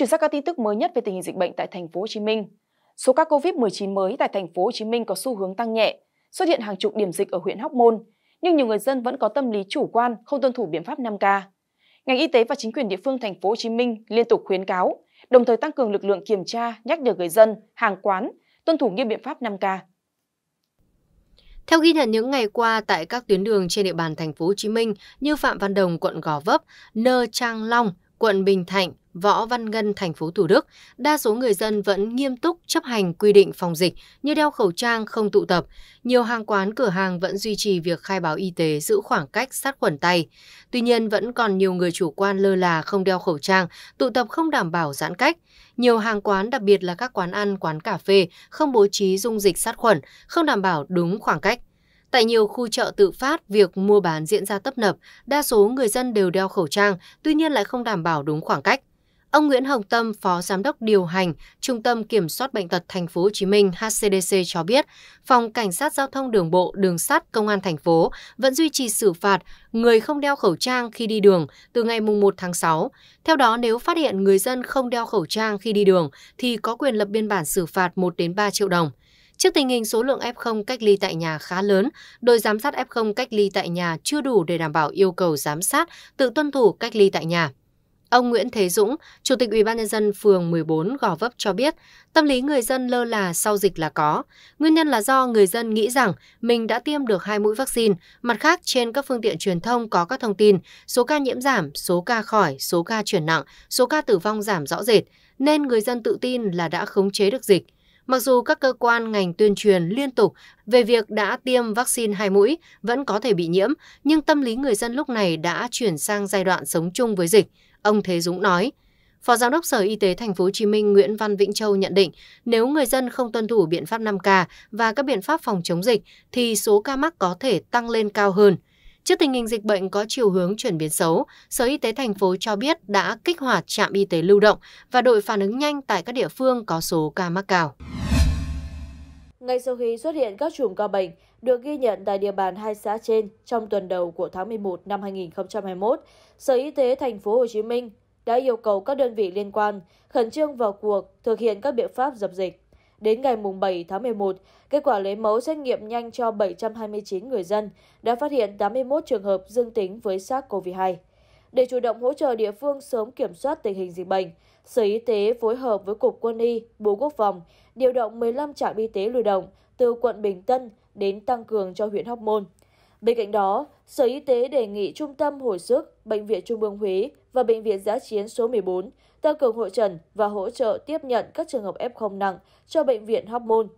Chuyển sang các tin tức mới nhất về tình hình dịch bệnh tại thành phố Hồ Chí Minh. Số ca COVID-19 mới tại thành phố Hồ Chí Minh có xu hướng tăng nhẹ, xuất hiện hàng chục điểm dịch ở huyện Hóc Môn, nhưng nhiều người dân vẫn có tâm lý chủ quan không tuân thủ biện pháp 5K. Ngành y tế và chính quyền địa phương thành phố Hồ Chí Minh liên tục khuyến cáo, đồng thời tăng cường lực lượng kiểm tra, nhắc nhở người dân, hàng quán tuân thủ nghiêm biện pháp 5K. Theo ghi nhận những ngày qua tại các tuyến đường trên địa bàn thành phố Hồ Chí Minh như Phạm Văn Đồng, quận Gò Vấp, Nơ Trang Long, quận Bình Thạnh, Võ Văn Ngân, thành phố Thủ Đức, đa số người dân vẫn nghiêm túc chấp hành quy định phòng dịch như đeo khẩu trang, không tụ tập. Nhiều hàng quán, cửa hàng vẫn duy trì việc khai báo y tế, giữ khoảng cách, sát khuẩn tay. Tuy nhiên, vẫn còn nhiều người chủ quan lơ là không đeo khẩu trang, tụ tập không đảm bảo giãn cách. Nhiều hàng quán, đặc biệt là các quán ăn, quán cà phê, không bố trí dung dịch sát khuẩn, không đảm bảo đúng khoảng cách. Tại nhiều khu chợ tự phát, việc mua bán diễn ra tấp nập, đa số người dân đều đeo khẩu trang, tuy nhiên lại không đảm bảo đúng khoảng cách. Ông Nguyễn Hồng Tâm, Phó Giám đốc điều hành Trung tâm Kiểm soát Bệnh tật Thành phố Hồ Chí Minh HCDC cho biết, Phòng Cảnh sát Giao thông Đường bộ, Đường sắt, Công an thành phố vẫn duy trì xử phạt người không đeo khẩu trang khi đi đường từ ngày 1 tháng 6. Theo đó, nếu phát hiện người dân không đeo khẩu trang khi đi đường thì có quyền lập biên bản xử phạt 1 đến 3 triệu đồng. Trước tình hình số lượng F0 cách ly tại nhà khá lớn, đội giám sát F0 cách ly tại nhà chưa đủ để đảm bảo yêu cầu giám sát tự tuân thủ cách ly tại nhà. Ông Nguyễn Thế Dũng, Chủ tịch ủy ban nhân dân phường 14 Gò Vấp cho biết, tâm lý người dân lơ là sau dịch là có. Nguyên nhân là do người dân nghĩ rằng mình đã tiêm được hai mũi vaccine. Mặt khác, trên các phương tiện truyền thông có các thông tin số ca nhiễm giảm, số ca khỏi, số ca chuyển nặng, số ca tử vong giảm rõ rệt, nên người dân tự tin là đã khống chế được dịch. Mặc dù các cơ quan ngành tuyên truyền liên tục về việc đã tiêm vaccine hai mũi vẫn có thể bị nhiễm, nhưng tâm lý người dân lúc này đã chuyển sang giai đoạn sống chung với dịch, ông Thế Dũng nói. Phó Giám đốc Sở Y tế Thành phố Hồ Chí Minh Nguyễn Văn Vĩnh Châu nhận định, nếu người dân không tuân thủ biện pháp 5K và các biện pháp phòng chống dịch thì số ca mắc có thể tăng lên cao hơn. Trước tình hình dịch bệnh có chiều hướng chuyển biến xấu, Sở Y tế thành phố cho biết đã kích hoạt trạm y tế lưu động và đội phản ứng nhanh tại các địa phương có số ca mắc cao. Ngay sau khi xuất hiện các chùm ca bệnh được ghi nhận tại địa bàn hai xã trên trong tuần đầu của tháng 11 năm 2021, Sở Y tế thành phố Hồ Chí Minh đã yêu cầu các đơn vị liên quan khẩn trương vào cuộc thực hiện các biện pháp dập dịch. Đến ngày 7 tháng 11, kết quả lấy mẫu xét nghiệm nhanh cho 729 người dân đã phát hiện 81 trường hợp dương tính với SARS-CoV-2. Để chủ động hỗ trợ địa phương sớm kiểm soát tình hình dịch bệnh, Sở Y tế phối hợp với Cục Quân y, Bộ Quốc phòng điều động 15 trạm y tế lưu động từ quận Bình Tân đến tăng cường cho huyện Hóc Môn, bên cạnh đó sở y tế đề nghị trung tâm hồi sức bệnh viện trung ương huế và bệnh viện giã chiến số 14 tăng cường hội trần và hỗ trợ tiếp nhận các trường hợp f0 nặng cho bệnh viện hóc môn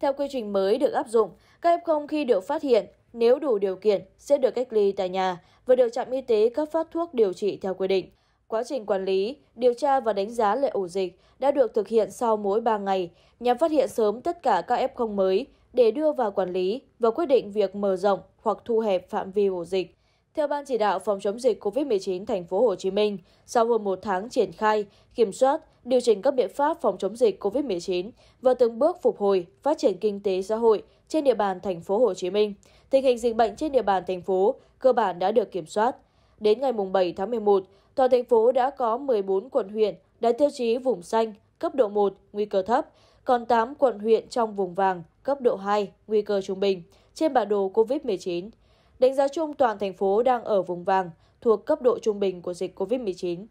theo quy trình mới được áp dụng các f0 khi được phát hiện nếu đủ điều kiện sẽ được cách ly tại nhà và được trạm y tế cấp phát thuốc điều trị theo quy định Quá trình quản lý, điều tra và đánh giá lại ổ dịch đã được thực hiện sau mỗi 3 ngày nhằm phát hiện sớm tất cả các F0 mới để đưa vào quản lý và quyết định việc mở rộng hoặc thu hẹp phạm vi ổ dịch. Theo Ban chỉ đạo phòng chống dịch COVID-19 thành phố Hồ Chí Minh, sau hơn một tháng triển khai, kiểm soát, điều chỉnh các biện pháp phòng chống dịch COVID-19 và từng bước phục hồi, phát triển kinh tế xã hội trên địa bàn thành phố Hồ Chí Minh, tình hình dịch bệnh trên địa bàn thành phố cơ bản đã được kiểm soát. Đến ngày 7 tháng 11, toàn thành phố đã có 14 quận huyện đạt tiêu chí vùng xanh, cấp độ 1, nguy cơ thấp, còn tám quận huyện trong vùng vàng cấp độ hai nguy cơ trung bình trên bản đồ covid 19 đánh giá chung toàn thành phố đang ở vùng vàng thuộc cấp độ trung bình của dịch covid 19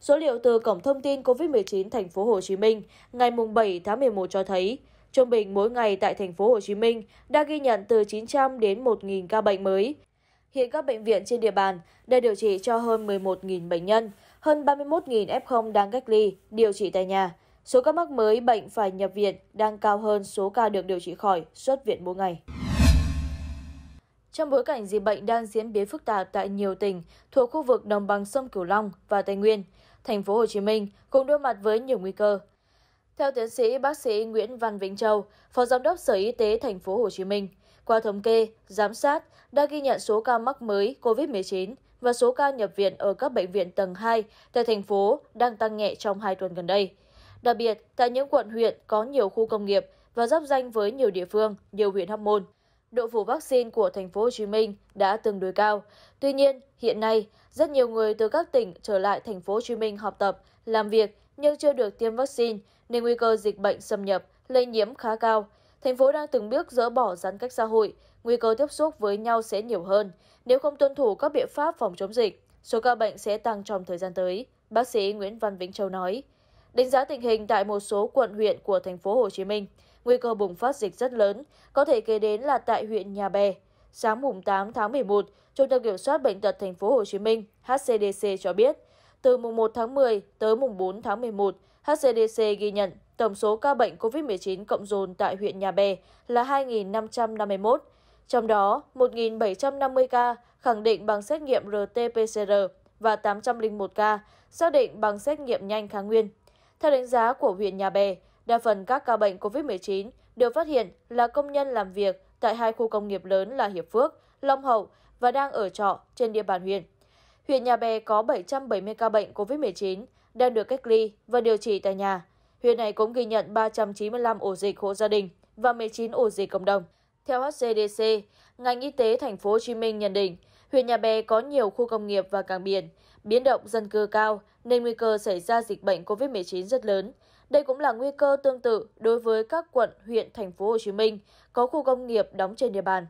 Số liệu từ Cổng Thông tin COVID-19 Thành phố Hồ Chí Minh ngày 7 tháng 11 cho thấy, trung bình mỗi ngày tại Thành phố Hồ Chí Minh đã ghi nhận từ 900 đến 1.000 ca bệnh mới. Hiện các bệnh viện trên địa bàn đã điều trị cho hơn 11.000 bệnh nhân, hơn 31.000 F0 đang cách ly, điều trị tại nhà, số ca mắc mới bệnh phải nhập viện đang cao hơn số ca được điều trị khỏi xuất viện mỗi ngày. Trong bối cảnh dịch bệnh đang diễn biến phức tạp tại nhiều tỉnh thuộc khu vực đồng bằng sông Cửu Long và Tây Nguyên, thành phố Hồ Chí Minh cũng đối mặt với nhiều nguy cơ. Theo tiến sĩ bác sĩ Nguyễn Văn Vĩnh Châu, Phó Giám đốc Sở Y tế thành phố Hồ Chí Minh, qua thống kê, giám sát đã ghi nhận số ca mắc mới COVID-19 và số ca nhập viện ở các bệnh viện tầng 2 tại thành phố đang tăng nhẹ trong 2 tuần gần đây đặc biệt tại những quận huyện có nhiều khu công nghiệp và giáp danh với nhiều địa phương, nhiều huyện hóc môn. Độ phủ vaccine của thành phố Hồ Chí Minh đã tương đối cao. Tuy nhiên, hiện nay, rất nhiều người từ các tỉnh trở lại thành phố Hồ Chí Minh học tập, làm việc nhưng chưa được tiêm vaccine nên nguy cơ dịch bệnh xâm nhập, lây nhiễm khá cao. Thành phố đang từng bước dỡ bỏ giãn cách xã hội, nguy cơ tiếp xúc với nhau sẽ nhiều hơn nếu không tuân thủ các biện pháp phòng chống dịch. Số ca bệnh sẽ tăng trong thời gian tới, bác sĩ Nguyễn Văn Vĩnh Châu nói đánh giá tình hình tại một số quận huyện của tp hcm nguy cơ bùng phát dịch rất lớn có thể kể đến là tại huyện nhà bè sáng mùng 8 tháng 11, Trung tâm Kiểm soát Bệnh tật Thành phố Hồ Chí Minh HCDC cho biết, từ mùng 1 tháng 10 tới mùng 4 tháng 11, HCDC ghi nhận tổng số ca bệnh COVID-19 cộng dồn tại huyện Nhà Bè là 2.551, trong đó 1.750 ca khẳng định bằng xét nghiệm RT-PCR và 801 ca xác định bằng xét nghiệm nhanh kháng nguyên. Theo đánh giá của huyện Nhà Bè, đa phần các ca bệnh COVID-19 được phát hiện là công nhân làm việc tại hai khu công nghiệp lớn là Hiệp Phước, Long Hậu và đang ở trọ trên địa bàn huyện. Huyện Nhà Bè có 770 ca bệnh COVID-19 đang được cách ly và điều trị tại nhà. Huyện này cũng ghi nhận 395 ổ dịch hộ gia đình và 19 ổ dịch cộng đồng. Theo HCDC, ngành y tế thành phố Hồ Chí Minh nhận định huyện Nhà Bè có nhiều khu công nghiệp và cảng biển, biến động dân cư cao nên nguy cơ xảy ra dịch bệnh COVID-19 rất lớn. Đây cũng là nguy cơ tương tự đối với các quận, huyện thành phố Hồ Chí Minh có khu công nghiệp đóng trên địa bàn.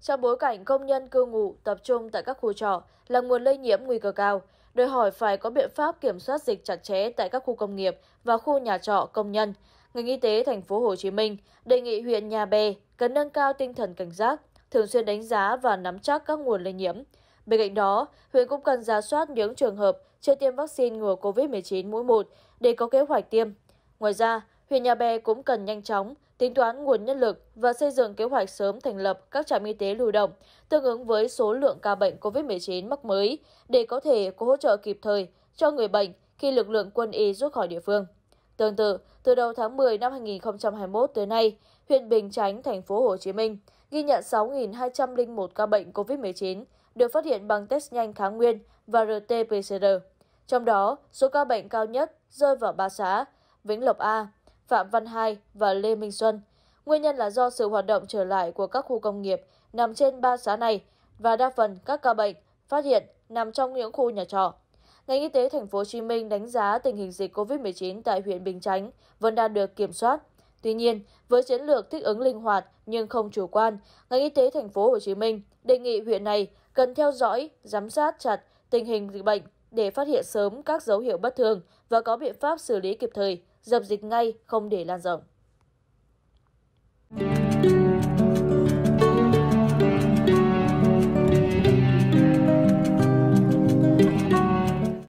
Trong bối cảnh công nhân cư ngụ tập trung tại các khu trọ là nguồn lây nhiễm nguy cơ cao, đòi hỏi phải có biện pháp kiểm soát dịch chặt chẽ tại các khu công nghiệp và khu nhà trọ công nhân. Ngành y tế thành phố Hồ Chí Minh đề nghị huyện Nhà Bè cần nâng cao tinh thần cảnh giác, thường xuyên đánh giá và nắm chắc các nguồn lây nhiễm. Bên cạnh đó, huyện cũng cần ra soát những trường hợp chưa tiêm vaccine ngừa COVID-19 mũi 1 để có kế hoạch tiêm. Ngoài ra, huyện Nhà Bè cũng cần nhanh chóng tính toán nguồn nhân lực và xây dựng kế hoạch sớm thành lập các trạm y tế lưu động tương ứng với số lượng ca bệnh COVID-19 mắc mới để có thể có hỗ trợ kịp thời cho người bệnh khi lực lượng quân y rút khỏi địa phương. Tương tự, từ đầu tháng 10 năm 2021 tới nay, huyện Bình Chánh, thành phố Hồ Chí Minh ghi nhận 6.201 ca bệnh COVID-19 được phát hiện bằng test nhanh kháng nguyên và RT-PCR. Trong đó, số ca bệnh cao nhất rơi vào ba xã Vĩnh Lộc A, Phạm Văn Hai và Lê Minh Xuân. Nguyên nhân là do sự hoạt động trở lại của các khu công nghiệp nằm trên ba xã này và đa phần các ca bệnh phát hiện nằm trong những khu nhà trọ. Ngành y tế thành phố Hồ Chí Minh đánh giá tình hình dịch COVID-19 tại huyện Bình Chánh vẫn đang được kiểm soát Tuy nhiên, với chiến lược thích ứng linh hoạt nhưng không chủ quan, ngành y tế thành phố Hồ Chí Minh đề nghị huyện này cần theo dõi, giám sát chặt tình hình dịch bệnh để phát hiện sớm các dấu hiệu bất thường và có biện pháp xử lý kịp thời, dập dịch ngay không để lan rộng.